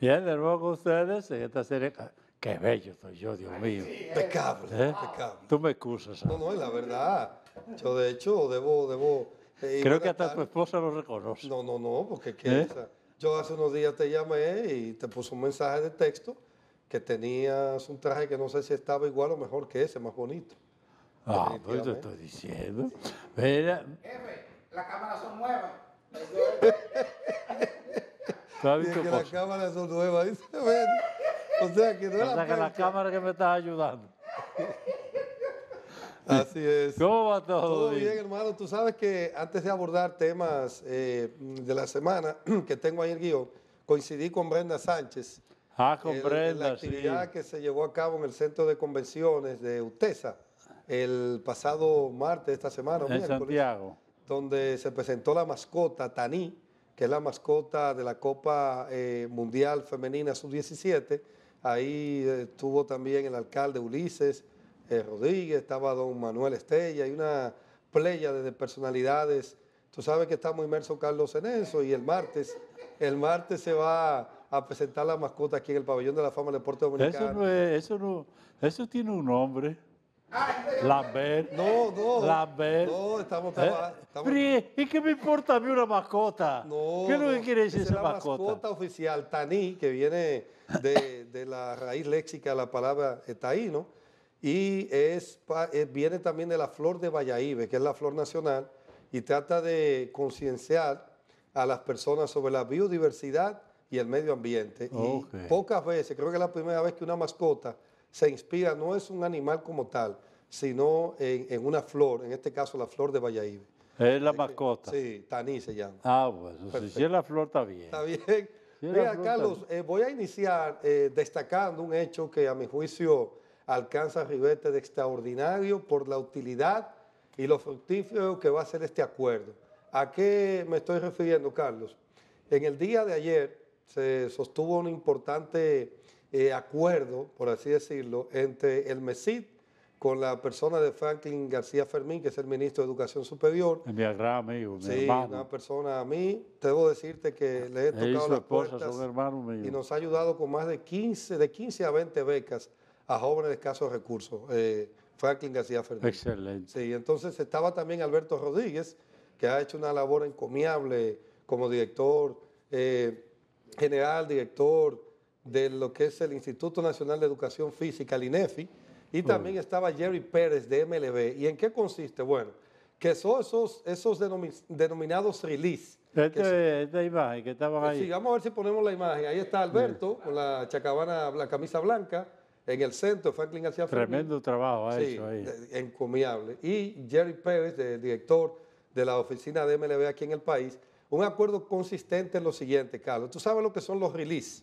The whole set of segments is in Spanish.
Bien, de nuevo ustedes en esta serie. Ah, qué bello soy yo, Dios mío. Impecable, ¿Eh? Tú me excusas. ¿eh? No, no, es la verdad. Yo, de hecho, debo. debo eh, Creo que hasta tu esposa lo reconoce. No, no, no, porque ¿qué? ¿Eh? yo hace unos días te llamé y te puse un mensaje de texto que tenías un traje que no sé si estaba igual o mejor que ese, más bonito. Ah, pues te estoy diciendo. Mira. Jefe, las cámaras son nuevas. ya que las cámaras son nuevas. Dice, O sea que o la que la cámara que me está ayudando. Así es. ¿Cómo va todo? Todo bien, hermano. Tú sabes que antes de abordar temas eh, de la semana que tengo ahí el guión, coincidí con Brenda Sánchez. Ah, con Brenda, La actividad que se llevó a cabo en el Centro de Convenciones de UTESA el pasado martes de esta semana. En Santiago. Donde se presentó la mascota Taní que es la mascota de la Copa eh, Mundial Femenina Sub-17. Ahí eh, estuvo también el alcalde Ulises eh, Rodríguez, estaba don Manuel Estella, hay una playa de personalidades. Tú sabes que estamos inmerso Carlos en eso y el martes, el martes se va a presentar la mascota aquí en el pabellón de la fama del deporte dominicano. Eso no eso no, eso tiene un nombre. Lambert. No, no. Lambert. No, estamos, ¿Eh? ¿Y qué me importa a mí una mascota? No, ¿Qué es lo que quiere decir esa, mascota? La mascota oficial, Taní, que viene de, la raíz léxica de la palabra ¿no? y es, eh, viene también de la flor de Valladolid, que es la flor nacional, y trata de concienciar a las personas sobre la biodiversidad y el medio ambiente. Y pocas veces, creo que es la primera vez que una mascota se inspira, no es un animal como tal, sino en, una flor, en este caso la flor de Valladolid. Es la eh, mascota. sí, Taní se llama. Ah, bueno, si es la flor está bien. Está bien. Mira, Carlos, eh, voy a iniciar eh, destacando un hecho que a mi juicio alcanza ribete de extraordinario por la utilidad y lo fructífero que va a ser este acuerdo. ¿A qué me estoy refiriendo, Carlos? En el día de ayer se sostuvo un importante eh, acuerdo, por así decirlo, entre el MESID con la persona de Franklin García Fermín, que es el ministro de Educación Superior. Mi amigo, sí, una persona a mí. Debo decirte que le he tocado las puertas y nos ha ayudado con más de 15, de 15 a 20 becas a jóvenes de escasos recursos. Eh, Franklin García Fermín. Excelente. Sí, entonces estaba también Alberto Rodríguez, que ha hecho una labor encomiable como director eh, general, director de lo que es el Instituto Nacional de Educación Física, el INEFI, y también estaba Jerry Pérez de MLB. ¿Y en qué consiste? Bueno, que son esos, esos denominados release. esta imagen que eh, ahí. Sí, vamos a ver si ponemos la imagen. Ahí está Alberto con la chacabana, la camisa blanca, en el centro, Franklin García Tremendo trabajo ha sí, ahí. Eh, encomiable. Y Jerry Pérez, el director de la oficina de MLB aquí en el país, un acuerdo consistente en lo siguiente, Carlos. Tú sabes lo que son los release.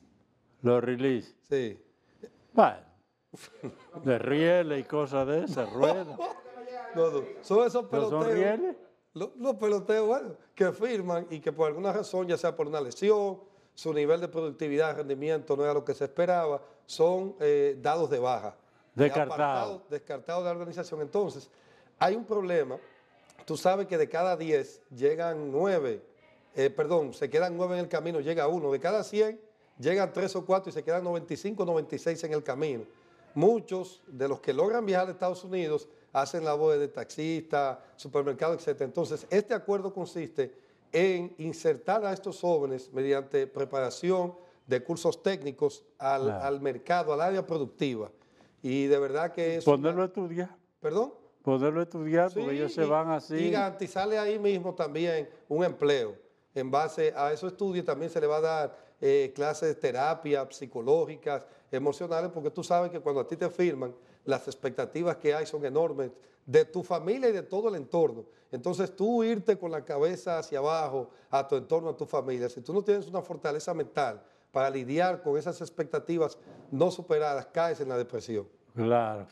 Los release. Sí. Bueno, de rieles y cosas de esas, ruedas. son esos peloteos. rieles? Los, peloteos, bueno, que firman y que por alguna razón, ya sea por una lesión, su nivel de productividad, rendimiento no era lo que se esperaba, son eh, dados de baja. Descartados. Descartados de la organización. Entonces, hay un problema. Tú sabes que de cada 10 llegan 9, eh, perdón, se quedan 9 en el camino, llega uno. De cada 100 llegan tres o cuatro y se quedan 95, 96 en el camino. Muchos de los que logran viajar a Estados Unidos hacen la voz de taxista, supermercado, etc. Entonces, este acuerdo consiste en insertar a estos jóvenes mediante preparación de cursos técnicos al, mercado, al área productiva. Y de verdad que es... Ponerlo a estudiar. ¿Perdón? Poderlo estudiar, porque ellos se van así. Y garantizarle ahí mismo también un empleo en base a esos estudios también se le va a dar eh, clases de terapia psicológicas, emocionales, porque tú sabes que cuando a ti te firman, las expectativas que hay son enormes de tu familia y de todo el entorno. Entonces tú irte con la cabeza hacia abajo a tu entorno, a tu familia, si tú no tienes una fortaleza mental para lidiar con esas expectativas no superadas, caes en la depresión. Claro.